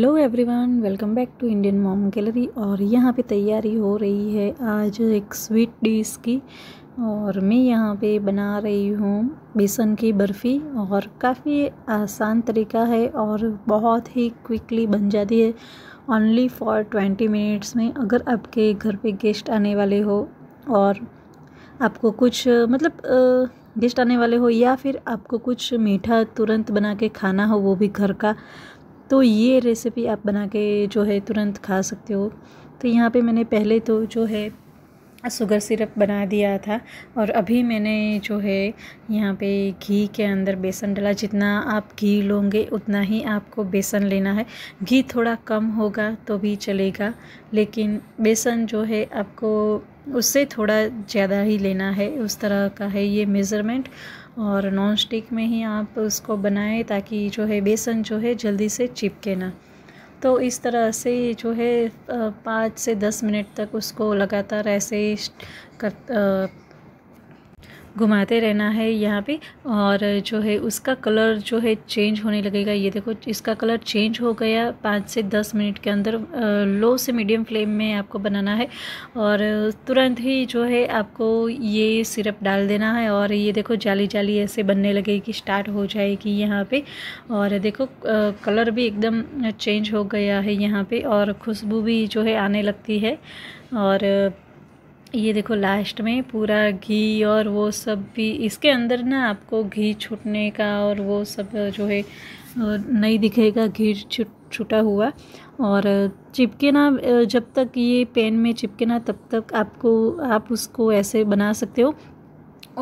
hello everyone welcome back to Indian mom gallery और यहाँ पे तैयारी हो रही है आज एक स्वीट डिश की और मैं यहाँ पे बना रही हूँ बेसन की बर्फ़ी और काफ़ी आसान तरीका है और बहुत ही क्विकली बन जाती है ओनली फॉर ट्वेंटी मिनट्स में अगर आपके घर पे गेस्ट आने वाले हो और आपको कुछ मतलब गेस्ट आने वाले हो या फिर आपको कुछ मीठा तुरंत बना के खाना हो वो भी घर का तो ये रेसिपी आप बना के जो है तुरंत खा सकते हो तो यहाँ पे मैंने पहले तो जो है शुगर सिरप बना दिया था और अभी मैंने जो है यहाँ पे घी के अंदर बेसन डाला जितना आप घी लोगे उतना ही आपको बेसन लेना है घी थोड़ा कम होगा तो भी चलेगा लेकिन बेसन जो है आपको उससे थोड़ा ज़्यादा ही लेना है उस तरह का है ये मेज़रमेंट और नॉन स्टिक में ही आप उसको बनाएं ताकि जो है बेसन जो है जल्दी से चिपके ना तो इस तरह से जो है पाँच से दस मिनट तक उसको लगातार ऐसे कर घुमाते रहना है यहाँ पे और जो है उसका कलर जो है चेंज होने लगेगा ये देखो इसका कलर चेंज हो गया पाँच से दस मिनट के अंदर लो से मीडियम फ्लेम में आपको बनाना है और तुरंत ही जो है आपको ये सिरप डाल देना है और ये देखो जाली जाली ऐसे बनने लगेगी स्टार्ट हो जाएगी यहाँ पे और देखो कलर भी एकदम चेंज हो गया है यहाँ पर और खुशबू भी जो है आने लगती है और ये देखो लास्ट में पूरा घी और वो सब भी इसके अंदर ना आपको घी छूटने का और वो सब जो है नहीं दिखेगा घी छुट छुटा हुआ और चिपके ना जब तक ये पेन में चिपके ना तब तक आपको आप उसको ऐसे बना सकते हो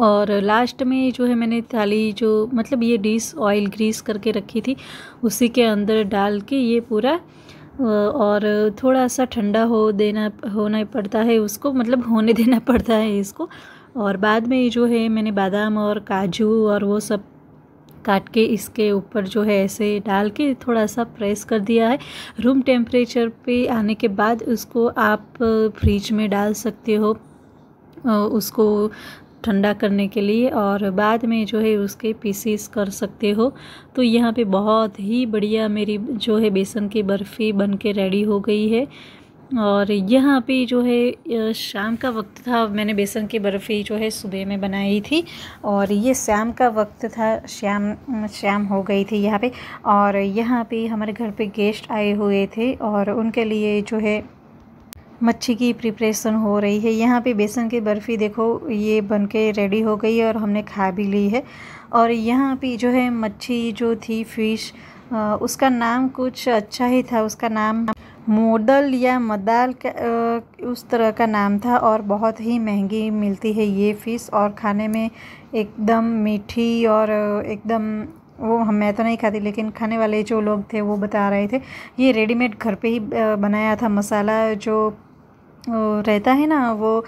और लास्ट में जो है मैंने थाली जो मतलब ये डिश ऑयल ग्रीस करके रखी थी उसी के अंदर डाल के ये पूरा और थोड़ा सा ठंडा हो देना होना पड़ता है उसको मतलब होने देना पड़ता है इसको और बाद में जो है मैंने बादाम और काजू और वो सब काट के इसके ऊपर जो है ऐसे डाल के थोड़ा सा प्रेस कर दिया है रूम टेम्परेचर पे आने के बाद उसको आप फ्रिज में डाल सकते हो उसको ठंडा करने के लिए और बाद में जो है उसके पीसीस कर सकते हो तो यहाँ पे बहुत ही बढ़िया मेरी जो है बेसन की बर्फ़ी बन के रेडी हो गई है और यहाँ पे जो है शाम का वक्त था मैंने बेसन की बर्फ़ी जो है सुबह में बनाई थी और ये शाम का वक्त था शाम शाम हो गई थी यहाँ पे और यहाँ पे हमारे घर पे गेस्ट आए हुए थे और उनके लिए जो है मच्छी की प्रिपरेशन हो रही है यहाँ पे बेसन की बर्फ़ी देखो ये बनके रेडी हो गई है और हमने खा भी ली है और यहाँ पे जो है मच्छी जो थी फिश उसका नाम कुछ अच्छा ही था उसका नाम मोडल या मदाल का, उस तरह का नाम था और बहुत ही महंगी मिलती है ये फ़िश और खाने में एकदम मीठी और एकदम वो हम मैं तो नहीं खाती लेकिन खाने वाले जो लोग थे वो बता रहे थे ये रेडीमेड घर पे ही बनाया था मसाला जो रहता है ना वो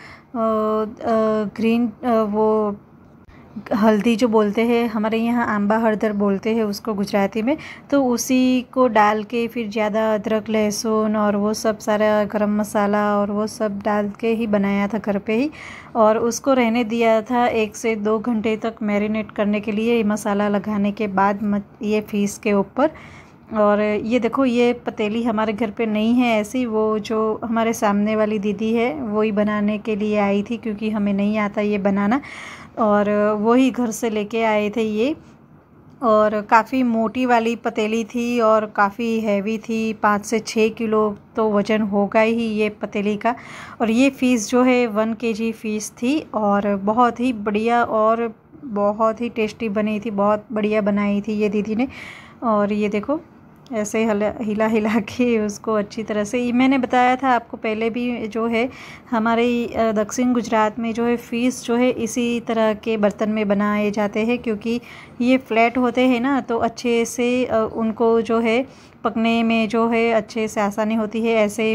ग्रीन वो हल्दी जो बोलते हैं हमारे यहाँ आंबा हरदर बोलते हैं उसको गुजराती में तो उसी को डाल के फिर ज़्यादा अदरक लहसुन और वो सब सारा गरम मसाला और वो सब डाल के ही बनाया था घर पे ही और उसको रहने दिया था एक से दो घंटे तक मैरिनेट करने के लिए मसाला लगाने के बाद ये फीस के ऊपर और ये देखो ये पतीली हमारे घर पे नहीं है ऐसी वो जो हमारे सामने वाली दीदी है वही बनाने के लिए आई थी क्योंकि हमें नहीं आता ये बनाना और वही घर से लेके आए थे ये और काफ़ी मोटी वाली पतीली थी और काफ़ी हैवी थी पाँच से छः किलो तो वज़न होगा ही ये पतीली का और ये फ़ीस जो है वन के जी फ़ीस थी और बहुत ही बढ़िया और बहुत ही टेस्टी बनी थी बहुत बढ़िया बनाई थी ये दीदी ने और ये देखो ऐसे हला हिला हिला के उसको अच्छी तरह से मैंने बताया था आपको पहले भी जो है हमारे दक्षिण गुजरात में जो है फ़ीस जो है इसी तरह के बर्तन में बनाए जाते हैं क्योंकि ये फ्लैट होते हैं ना तो अच्छे से उनको जो है पकने में जो है अच्छे से आसानी होती है ऐसे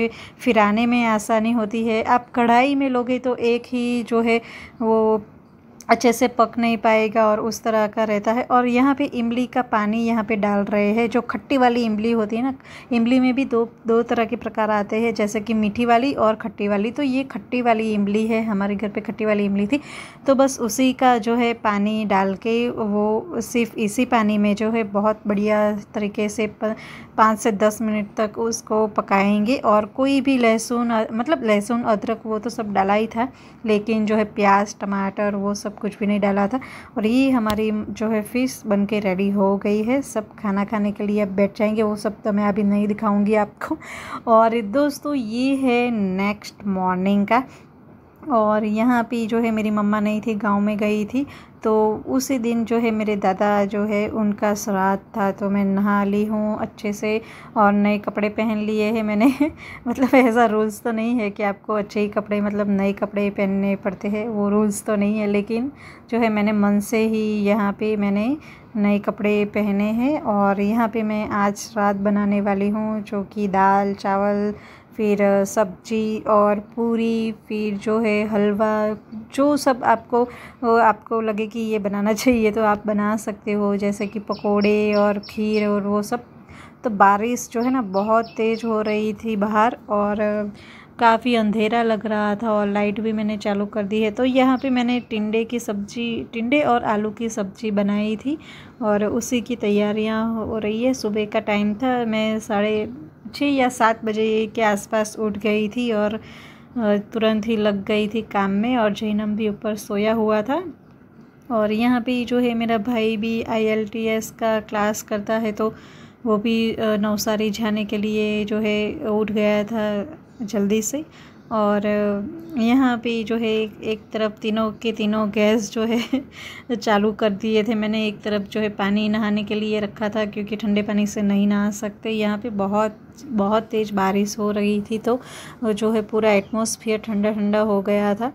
फिराने में आसानी होती है आप कढ़ाई में लोगे तो एक ही जो है वो अच्छे से पक नहीं पाएगा और उस तरह का रहता है और यहाँ पे इमली का पानी यहाँ पे डाल रहे हैं जो खट्टी वाली इमली होती है ना इमली में भी दो दो तरह के प्रकार आते हैं जैसे कि मीठी वाली और खट्टी वाली तो ये खट्टी वाली इमली है हमारे घर पे खट्टी वाली इमली थी तो बस उसी का जो है पानी डाल के वो सिर्फ इसी पानी में जो है बहुत बढ़िया तरीके से पाँच से दस मिनट तक उसको पकाएंगे और कोई भी लहसुन मतलब लहसुन अदरक वो तो सब डाला ही था लेकिन जो है प्याज टमाटर वो सब सब कुछ भी नहीं डाला था और ये हमारी जो है फ़िश बन के रेडी हो गई है सब खाना खाने के लिए अब बैठ जाएंगे वो सब तो मैं अभी नहीं दिखाऊंगी आपको और दोस्तों ये है नेक्स्ट मॉर्निंग का और यहाँ पे जो है मेरी मम्मा नहीं थी गांव में गई थी तो उसी दिन जो है मेरे दादा जो है उनका श्राद्ध था तो मैं नहा ली हूँ अच्छे से और नए कपड़े पहन लिए हैं मैंने मतलब ऐसा रूल्स तो नहीं है कि आपको अच्छे ही कपड़े मतलब नए कपड़े पहनने पड़ते हैं वो रूल्स तो नहीं है लेकिन जो है मैंने मन से ही यहाँ पे मैंने नए कपड़े पहने हैं और यहाँ पे मैं आज रात बनाने वाली हूँ जो कि दाल चावल फिर सब्ज़ी और पूरी फिर जो है हलवा जो सब आपको आपको लगे कि ये बनाना चाहिए तो आप बना सकते हो जैसे कि पकोड़े और खीर और वो सब तो बारिश जो है ना बहुत तेज़ हो रही थी बाहर और काफ़ी अंधेरा लग रहा था और लाइट भी मैंने चालू कर दी है तो यहाँ पे मैंने टिंडे की सब्ज़ी टिंडे और आलू की सब्ज़ी बनाई थी और उसी की तैयारियाँ हो रही है सुबह का टाइम था मैं साढ़े छः या सात बजे के आसपास उठ गई थी और तुरंत ही लग गई थी काम में और जैनम भी ऊपर सोया हुआ था और यहाँ पे जो है मेरा भाई भी आई का क्लास करता है तो वो भी नवसारी जाने के लिए जो है उठ गया था जल्दी से और यहाँ पे जो है एक तरफ तीनों के तीनों गैस जो है चालू कर दिए थे मैंने एक तरफ जो है पानी नहाने के लिए रखा था क्योंकि ठंडे पानी से नहीं नहा सकते यहाँ पे बहुत बहुत तेज़ बारिश हो रही थी तो जो है पूरा एटमोसफियर ठंडा ठंडा हो गया था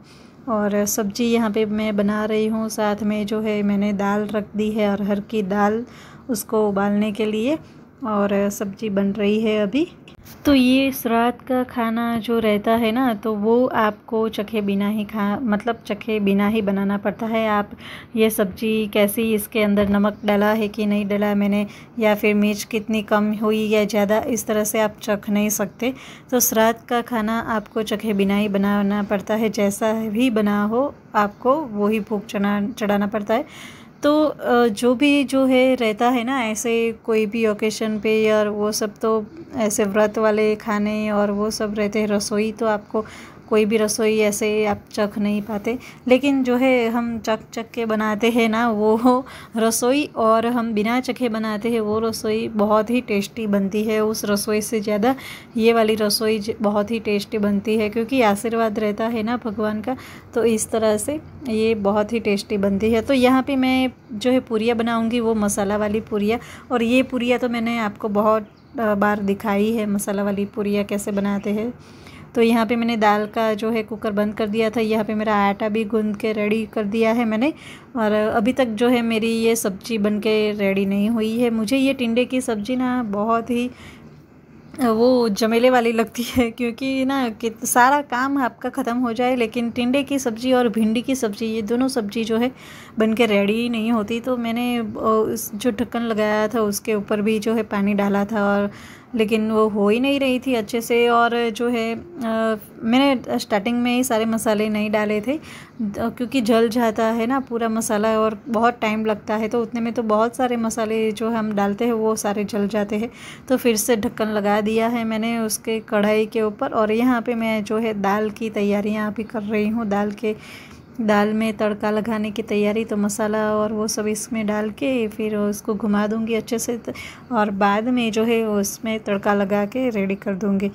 और सब्जी यहाँ पे मैं बना रही हूँ साथ में जो है मैंने दाल रख दी है अरहर की दाल उसको उबालने के लिए और सब्जी बन रही है अभी तो ये रात का खाना जो रहता है ना तो वो आपको चखे बिना ही खा मतलब चखे बिना ही बनाना पड़ता है आप ये सब्ज़ी कैसी इसके अंदर नमक डाला है कि नहीं डाला मैंने या फिर मिर्च कितनी कम हुई या ज़्यादा इस तरह से आप चख नहीं सकते तो रात का खाना आपको चखे बिना ही बनाना पड़ता है जैसा भी बना हो आपको वही भूख चढ़ा चढ़ाना पड़ता है तो जो भी जो है रहता है ना ऐसे कोई भी ओकेशन पे या वो सब तो ऐसे व्रत वाले खाने और वो सब रहते हैं रसोई तो आपको कोई भी रसोई ऐसे आप चख नहीं पाते लेकिन जो है हम चख चख के बनाते हैं ना वो रसोई और हम बिना चखे बनाते हैं वो रसोई बहुत ही टेस्टी बनती है उस रसोई से ज़्यादा ये वाली रसोई बहुत ही टेस्टी बनती है क्योंकि आशीर्वाद रहता है ना भगवान का तो इस तरह से ये बहुत ही टेस्टी बनती है तो यहाँ पर मैं जो है पूरिया बनाऊँगी वो मसाला वाली पूरिया और ये पूरिया तो मैंने आपको बहुत बार दिखाई है मसाला वाली पूरिया कैसे बनाते हैं तो यहाँ पे मैंने दाल का जो है कुकर बंद कर दिया था यहाँ पे मेरा आटा भी गूंद के रेडी कर दिया है मैंने और अभी तक जो है मेरी ये सब्ज़ी बन के रेडी नहीं हुई है मुझे ये टिंडे की सब्ज़ी ना बहुत ही वो जमेले वाली लगती है क्योंकि ना कि सारा काम आपका ख़त्म हो जाए लेकिन टिंडे की सब्ज़ी और भिंडी की सब्ज़ी ये दोनों सब्ज़ी जो है बन के रेडी नहीं होती तो मैंने जो ढक्कन लगाया था उसके ऊपर भी जो है पानी डाला था और लेकिन वो हो ही नहीं रही थी अच्छे से और जो है आ, मैंने स्टार्टिंग में ही सारे मसाले नहीं डाले थे क्योंकि जल जाता है ना पूरा मसाला और बहुत टाइम लगता है तो उतने में तो बहुत सारे मसाले जो हम डालते हैं वो सारे जल जाते हैं तो फिर से ढक्कन लगा दिया है मैंने उसके कढ़ाई के ऊपर और यहाँ पे मैं जो है दाल की तैयारियाँ अभी कर रही हूँ दाल के दाल में तड़का लगाने की तैयारी तो मसाला और वो सब इसमें डाल के फिर उसको घुमा दूँगी अच्छे से तो और बाद में जो है उसमें तड़का लगा के रेडी कर दूँगी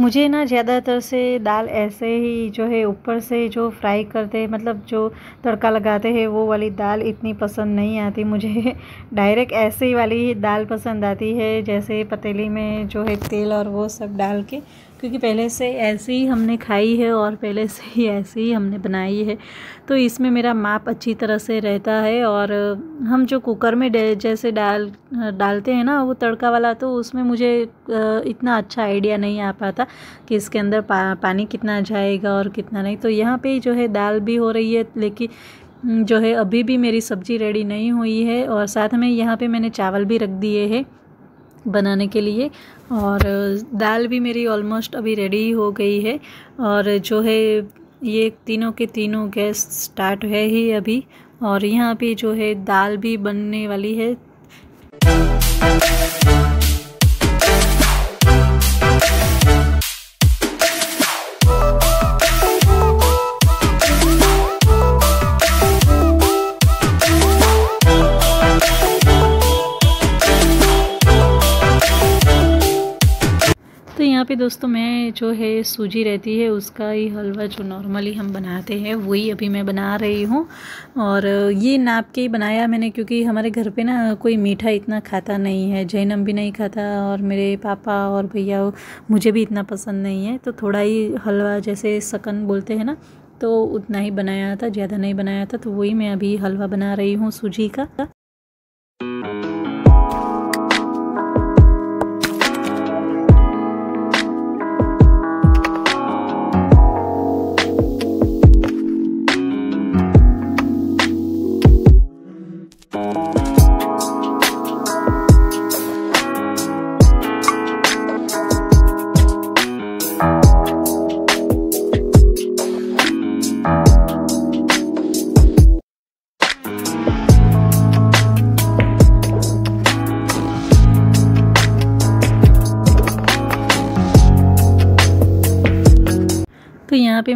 मुझे ना ज़्यादातर से दाल ऐसे ही जो है ऊपर से जो फ्राई करते हैं मतलब जो तड़का लगाते हैं वो वाली दाल इतनी पसंद नहीं आती मुझे डायरेक्ट ऐसे ही वाली दाल पसंद आती है जैसे पतीली में जो है तेल और वो सब डाल के क्योंकि पहले से ऐसे ही हमने खाई है और पहले से ही ऐसे ही हमने बनाई है तो इसमें मेरा माप अच्छी तरह से रहता है और हम जो कुकर में जैसे डाल डालते हैं ना वो तड़का वाला तो उसमें मुझे इतना अच्छा आइडिया नहीं आ पाता कि इसके अंदर पा, पानी कितना जाएगा और कितना नहीं तो यहाँ पे जो है दाल भी हो रही है लेकिन जो है अभी भी मेरी सब्ज़ी रेडी नहीं हुई है और साथ में यहाँ पे मैंने चावल भी रख दिए हैं बनाने के लिए और दाल भी मेरी ऑलमोस्ट अभी रेडी हो गई है और जो है ये तीनों के तीनों गैस स्टार्ट है ही अभी और यहाँ पे जो है दाल भी बनने वाली है दोस्तों मैं जो है सूजी रहती है उसका ही हलवा जो नॉर्मली हम बनाते हैं वही अभी मैं बना रही हूँ और ये नाप के ही बनाया मैंने क्योंकि हमारे घर पे ना कोई मीठा इतना खाता नहीं है जैनम भी नहीं खाता और मेरे पापा और भैया मुझे भी इतना पसंद नहीं है तो थोड़ा ही हलवा जैसे सकन बोलते हैं ना तो उतना ही बनाया था ज़्यादा नहीं बनाया था तो वही मैं अभी हलवा बना रही हूँ सूजी का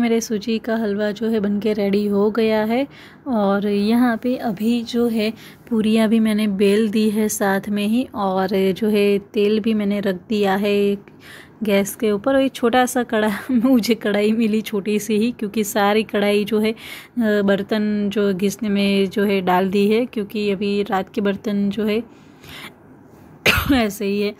मेरे सूजी का हलवा जो है बन के रेडी हो गया है और यहाँ पे अभी जो है पूरियाँ भी मैंने बेल दी है साथ में ही और जो है तेल भी मैंने रख दिया है गैस के ऊपर और एक छोटा सा कड़ा मुझे कढ़ाई मिली छोटी सी ही क्योंकि सारी कढ़ाई जो है बर्तन जो घिसने में जो है डाल दी है क्योंकि अभी रात के बर्तन जो है ऐसे ही है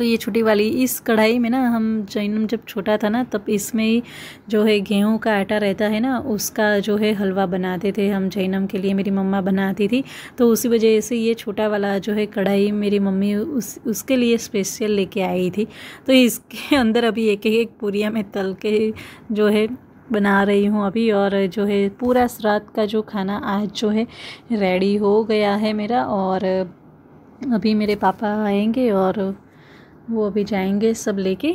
तो ये छोटी वाली इस कढ़ाई में ना हम जैनम जब छोटा था ना तब इसमें ही जो है गेहूं का आटा रहता है ना उसका जो है हलवा बनाते थे हम जैनम के लिए मेरी मम्मा बनाती थी तो उसी वजह से ये छोटा वाला जो है कढ़ाई मेरी मम्मी उस उसके लिए स्पेशल लेके आई थी तो इसके अंदर अभी एक एक पूरिया में तल के जो है बना रही हूँ अभी और जो है पूरा रात का जो खाना आज जो है रेडी हो गया है मेरा और अभी मेरे पापा आएंगे और वो अभी जाएंगे सब लेके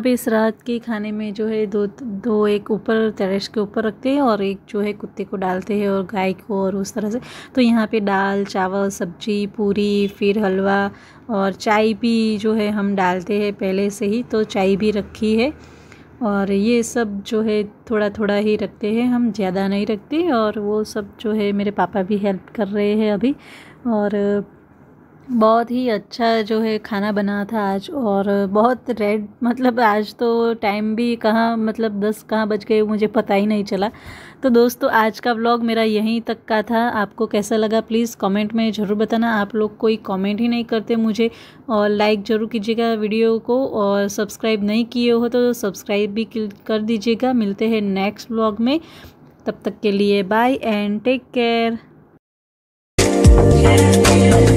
यहाँ पे इस रात के खाने में जो है दो दो एक ऊपर टेरेस के ऊपर रखते हैं और एक जो है कुत्ते को डालते हैं और गाय को और उस तरह से तो यहाँ पे दाल चावल सब्जी पूरी फिर हलवा और चाय भी जो है हम डालते हैं पहले से ही तो चाय भी रखी है और ये सब जो है थोड़ा थोड़ा ही रखते हैं हम ज़्यादा नहीं रखते और वो सब जो है मेरे पापा भी हेल्प कर रहे हैं अभी और बहुत ही अच्छा जो है खाना बना था आज और बहुत रेड मतलब आज तो टाइम भी कहाँ मतलब दस कहाँ बज गए मुझे पता ही नहीं चला तो दोस्तों आज का व्लॉग मेरा यहीं तक का था आपको कैसा लगा प्लीज़ कमेंट में ज़रूर बताना आप लोग कोई कमेंट ही नहीं करते मुझे और लाइक ज़रूर कीजिएगा वीडियो को और सब्सक्राइब नहीं किए हो तो सब्सक्राइब भी कर दीजिएगा मिलते हैं नेक्स्ट व्लॉग में तब तक के लिए बाय एंड टेक केयर